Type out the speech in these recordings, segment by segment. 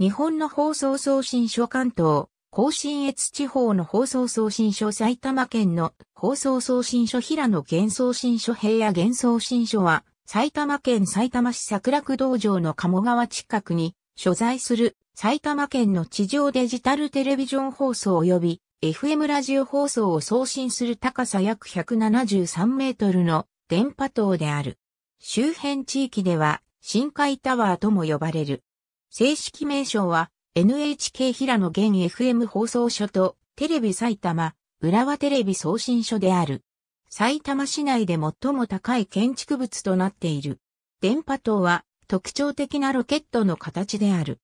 日本の放送送信所関東、甲信越地方の放送送信所埼玉県の放送送信所平野幻送信所平野幻送信所は、埼玉県埼玉市桜区道場の鴨川近くに所在する埼玉県の地上デジタルテレビジョン放送及び FM ラジオ放送を送信する高さ約173メートルの電波塔である。周辺地域では深海タワーとも呼ばれる。正式名称は NHK 平野源 FM 放送所とテレビ埼玉浦和テレビ送信所である。埼玉市内で最も高い建築物となっている。電波塔は特徴的なロケットの形である。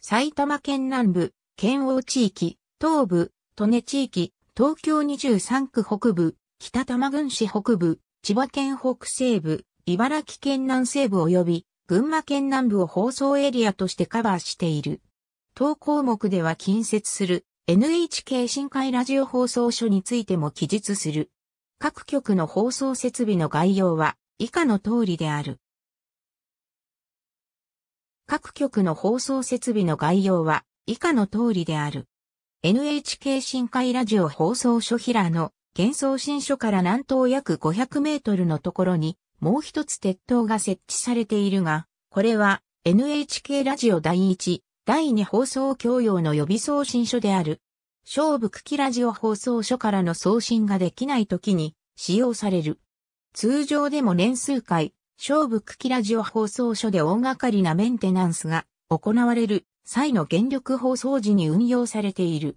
埼玉県南部、県央地域、東部、利根地域、東京23区北部、北玉郡市北部、千葉県北西部、茨城県南西部及び群馬県南部を放送エリアとしてカバーしている。当項目では近接する NHK 深海ラジオ放送所についても記述する。各局の放送設備の概要は以下の通りである。各局の放送設備の概要は以下の通りである。NHK 深海ラジオ放送所平野、幻想新書から南東約500メートルのところにもう一つ鉄塔が設置されているが、これは NHK ラジオ第1、第2放送教養の予備送信書である。負区茎ラジオ放送所からの送信ができない時に使用される。通常でも年数回、負区茎ラジオ放送所で大掛かりなメンテナンスが行われる際の原力放送時に運用されている。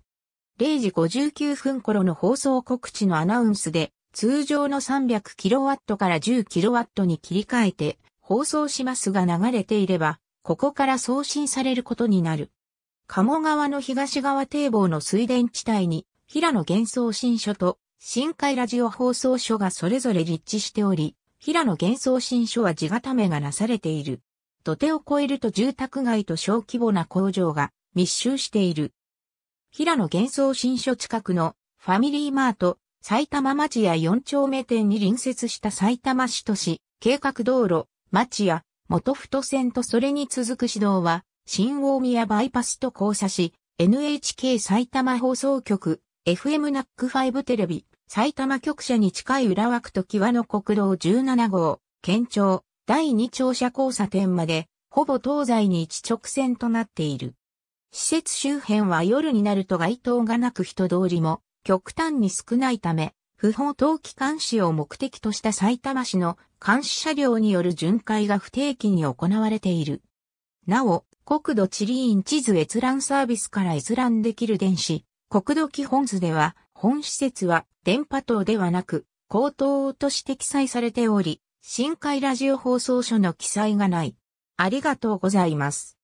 0時59分頃の放送告知のアナウンスで通常の 300kW から 10kW に切り替えて放送しますが流れていれば、ここから送信されることになる。鴨川の東側堤防の水田地帯に、平野幻想新所と深海ラジオ放送所がそれぞれ立地しており、平野幻想新所は地固めがなされている。土手を越えると住宅街と小規模な工場が密集している。平野幻想新所近くのファミリーマート、埼玉町屋4丁目店に隣接した埼玉市都市、計画道路、町屋、元太線とそれに続く市道は、新大宮バイパスと交差し、NHK 埼玉放送局、FM-NAC5 テレビ、埼玉局舎に近い浦和区と際の国道17号、県庁、第2庁舎交差点まで、ほぼ東西に一直線となっている。施設周辺は夜になると街灯がなく人通りも極端に少ないため、不法投棄監視を目的とした埼玉市の監視車両による巡回が不定期に行われている。なお、国土地理院地図閲覧サービスから閲覧できる電子、国土基本図では、本施設は電波塔ではなく、高等として記載されており、深海ラジオ放送所の記載がない。ありがとうございます。